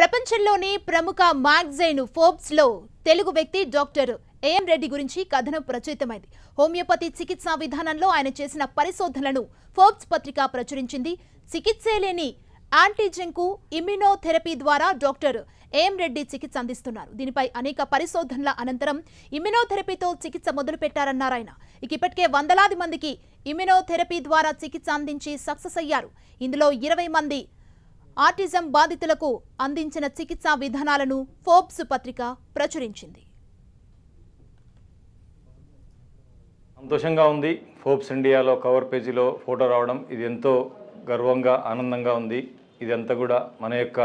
ప్రపంచంలోనే ప్రముఖ magazine Forbes లో తెలుగు వ్యక్తి డాక్టర్ ఏఎం రెడ్డి గురించి కథనం ప్రచురితమైంది హోమియోపతి చికిత్సా విధానంలో ఆయన చేసిన పరిశోధనలను ఫోర్బ్స్ పత్రిక ప్రచురించింది చికిత్స లేని యాంటీజెన్కు ఇమ్యునోథెరపీ ద్వారా డాక్టర్ ఏఎం రెడ్డి చికిత్స అందిస్తున్నారు దీనిపై అనేక పరిశోధనల అనంతరం ఇమ్యునోథెరపీతో చికిత్స మొదలుపెట్టారన్నారు ఆయన ఇక ఇప్పటికే వందలాది మందికి ఇమ్యునోథెరపీ ద్వారా చికిత్స అందించి సక్సెస్ అయ్యారు ఇందులో ఇరవై మంది ఆర్టిజం బాధితులకు అందించిన చికిత్సా విధానాలను ఫోర్బ్స్ పత్రిక ప్రచురించింది సంతోషంగా ఉంది ఫోర్బ్స్ ఇండియాలో కవర్ పేజీలో ఫోటో రావడం ఇది ఎంతో గర్వంగా ఆనందంగా ఉంది ఇదంతా కూడా మన యొక్క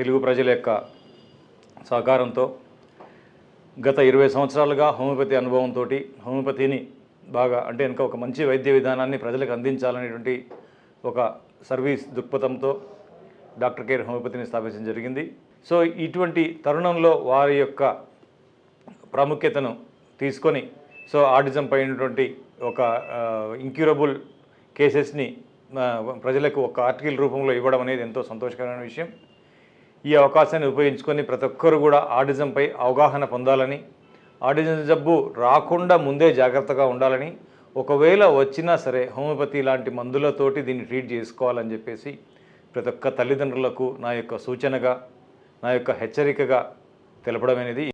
తెలుగు ప్రజల యొక్క సహకారంతో గత ఇరవై సంవత్సరాలుగా హోమియోపతి అనుభవంతో హోమియోపతిని బాగా అంటే ఇంకా ఒక మంచి వైద్య విధానాన్ని ప్రజలకు అందించాలనేటువంటి ఒక సర్వీస్ దృక్పథంతో డాక్టర్ కేర్ హోమియోపతిని స్థాపించడం జరిగింది సో ఇటువంటి తరుణంలో వారి యొక్క ప్రాముఖ్యతను తీసుకొని సో ఆర్టిజం పైనటువంటి ఒక ఇంక్యూరబుల్ కేసెస్ని ప్రజలకు ఒక ఆర్టికల్ రూపంలో ఇవ్వడం అనేది ఎంతో సంతోషకరమైన విషయం ఈ అవకాశాన్ని ఉపయోగించుకొని ప్రతి ఒక్కరు కూడా ఆర్టిజంపై అవగాహన పొందాలని ఆర్టిజం జబ్బు రాకుండా ముందే జాగ్రత్తగా ఉండాలని ఒకవేళ వచ్చినా సరే హోమియోపతి లాంటి మందులతోటి దీన్ని ట్రీట్ చేసుకోవాలని చెప్పేసి ప్రతి ఒక్క తల్లిదండ్రులకు నా యొక్క సూచనగా నా యొక్క హెచ్చరికగా తెలపడం అనేది